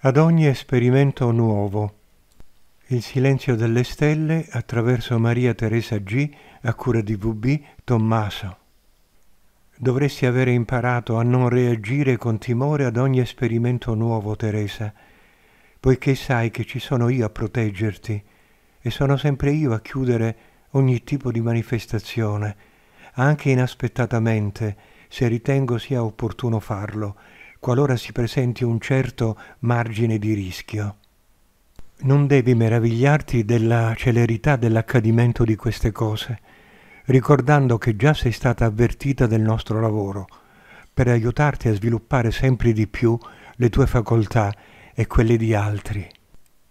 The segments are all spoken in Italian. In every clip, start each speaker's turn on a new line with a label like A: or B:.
A: ad ogni esperimento nuovo. Il silenzio delle stelle attraverso Maria Teresa G a cura di VB Tommaso. Dovresti avere imparato a non reagire con timore ad ogni esperimento nuovo, Teresa, poiché sai che ci sono io a proteggerti e sono sempre io a chiudere ogni tipo di manifestazione, anche inaspettatamente, se ritengo sia opportuno farlo, qualora si presenti un certo margine di rischio. Non devi meravigliarti della celerità dell'accadimento di queste cose, ricordando che già sei stata avvertita del nostro lavoro, per aiutarti a sviluppare sempre di più le tue facoltà e quelle di altri.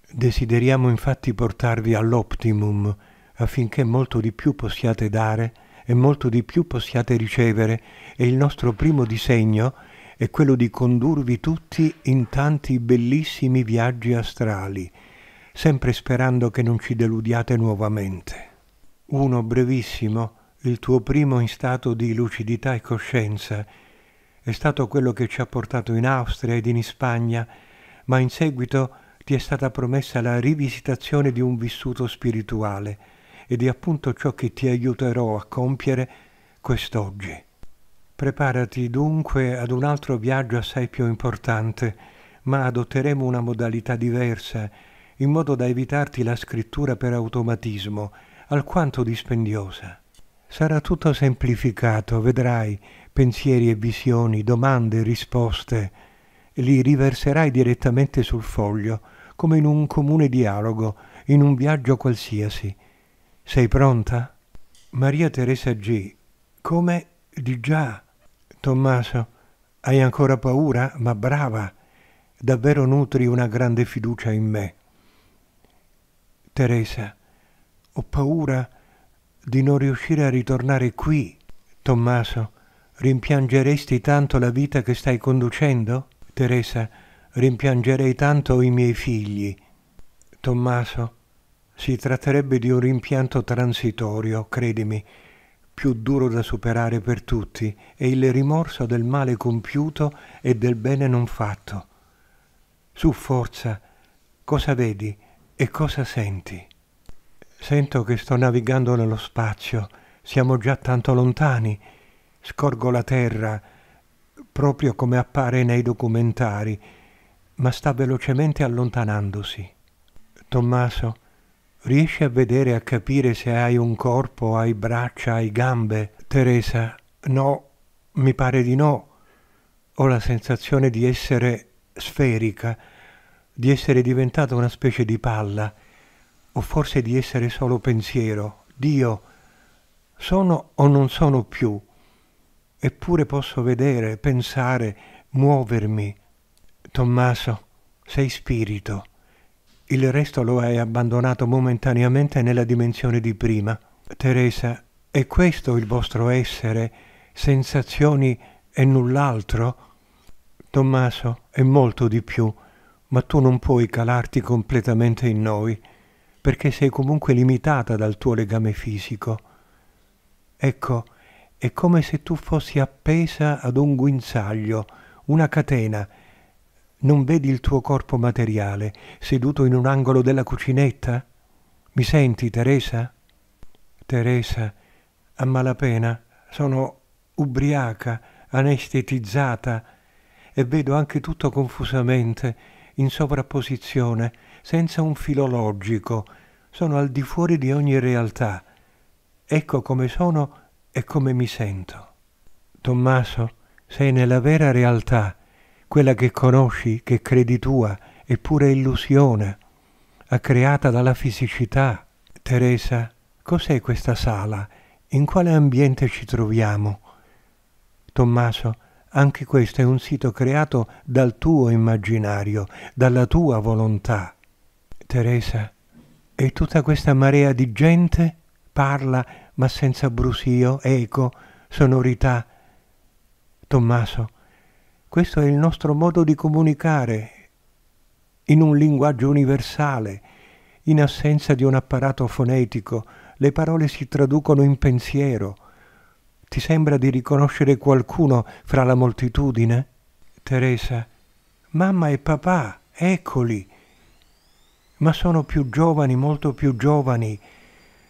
A: Desideriamo infatti portarvi all'optimum affinché molto di più possiate dare e molto di più possiate ricevere e il nostro primo disegno è è quello di condurvi tutti in tanti bellissimi viaggi astrali, sempre sperando che non ci deludiate nuovamente. Uno brevissimo, il tuo primo in stato di lucidità e coscienza, è stato quello che ci ha portato in Austria ed in Spagna, ma in seguito ti è stata promessa la rivisitazione di un vissuto spirituale ed è appunto ciò che ti aiuterò a compiere quest'oggi. Preparati dunque ad un altro viaggio assai più importante, ma adotteremo una modalità diversa, in modo da evitarti la scrittura per automatismo, alquanto dispendiosa. Sarà tutto semplificato, vedrai, pensieri e visioni, domande e risposte. Li riverserai direttamente sul foglio, come in un comune dialogo, in un viaggio qualsiasi. Sei pronta? Maria Teresa G. Come di già Tommaso, hai ancora paura? Ma brava, davvero nutri una grande fiducia in me. Teresa, ho paura di non riuscire a ritornare qui. Tommaso, rimpiangeresti tanto la vita che stai conducendo? Teresa, rimpiangerei tanto i miei figli. Tommaso, si tratterebbe di un rimpianto transitorio, credimi più duro da superare per tutti è il rimorso del male compiuto e del bene non fatto. Su forza, cosa vedi e cosa senti? Sento che sto navigando nello spazio, siamo già tanto lontani, scorgo la Terra, proprio come appare nei documentari, ma sta velocemente allontanandosi. Tommaso, Riesci a vedere e a capire se hai un corpo, hai braccia, hai gambe? Teresa, no, mi pare di no. Ho la sensazione di essere sferica, di essere diventata una specie di palla, o forse di essere solo pensiero. Dio, sono o non sono più? Eppure posso vedere, pensare, muovermi. Tommaso, sei spirito. Il resto lo hai abbandonato momentaneamente nella dimensione di prima. Teresa, è questo il vostro essere, sensazioni e null'altro? Tommaso, è molto di più, ma tu non puoi calarti completamente in noi, perché sei comunque limitata dal tuo legame fisico. Ecco, è come se tu fossi appesa ad un guinzaglio, una catena, non vedi il tuo corpo materiale seduto in un angolo della cucinetta? Mi senti, Teresa? Teresa, a malapena, sono ubriaca, anestetizzata e vedo anche tutto confusamente, in sovrapposizione, senza un filologico. Sono al di fuori di ogni realtà. Ecco come sono e come mi sento. Tommaso, sei nella vera realtà quella che conosci, che credi tua, è pure illusione, creata dalla fisicità. Teresa, cos'è questa sala? In quale ambiente ci troviamo? Tommaso, anche questo è un sito creato dal tuo immaginario, dalla tua volontà. Teresa, e tutta questa marea di gente parla ma senza brusio, eco, sonorità. Tommaso, questo è il nostro modo di comunicare in un linguaggio universale. In assenza di un apparato fonetico, le parole si traducono in pensiero. Ti sembra di riconoscere qualcuno fra la moltitudine? Teresa, mamma e papà, eccoli. Ma sono più giovani, molto più giovani.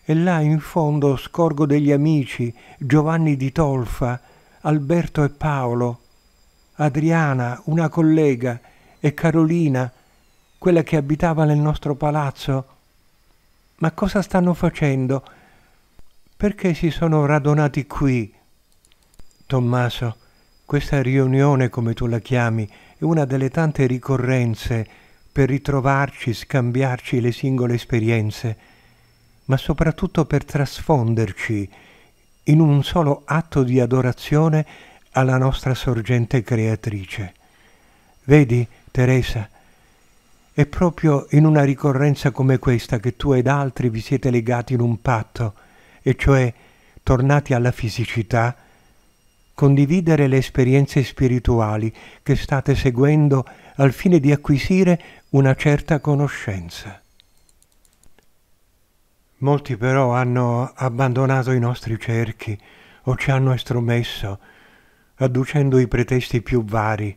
A: E là in fondo scorgo degli amici, Giovanni di Tolfa, Alberto e Paolo, Adriana, una collega, e Carolina, quella che abitava nel nostro palazzo. Ma cosa stanno facendo? Perché si sono radonati qui? Tommaso, questa riunione, come tu la chiami, è una delle tante ricorrenze per ritrovarci, scambiarci le singole esperienze, ma soprattutto per trasfonderci in un solo atto di adorazione alla nostra sorgente creatrice. Vedi, Teresa, è proprio in una ricorrenza come questa che tu ed altri vi siete legati in un patto, e cioè, tornati alla fisicità, condividere le esperienze spirituali che state seguendo al fine di acquisire una certa conoscenza. Molti però hanno abbandonato i nostri cerchi o ci hanno estromesso, adducendo i pretesti più vari.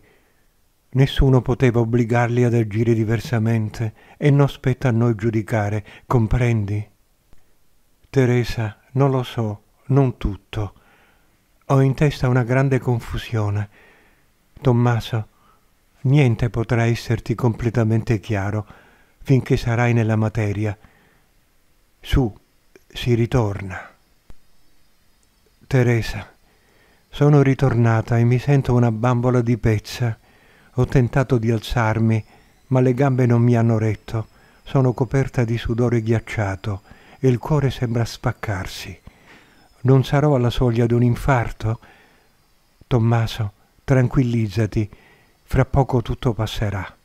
A: Nessuno poteva obbligarli ad agire diversamente e non spetta a noi giudicare, comprendi? Teresa, non lo so, non tutto. Ho in testa una grande confusione. Tommaso, niente potrà esserti completamente chiaro finché sarai nella materia. Su, si ritorna. Teresa. Sono ritornata e mi sento una bambola di pezza. Ho tentato di alzarmi, ma le gambe non mi hanno retto. Sono coperta di sudore ghiacciato e il cuore sembra spaccarsi. Non sarò alla soglia di un infarto? Tommaso, tranquillizzati, fra poco tutto passerà.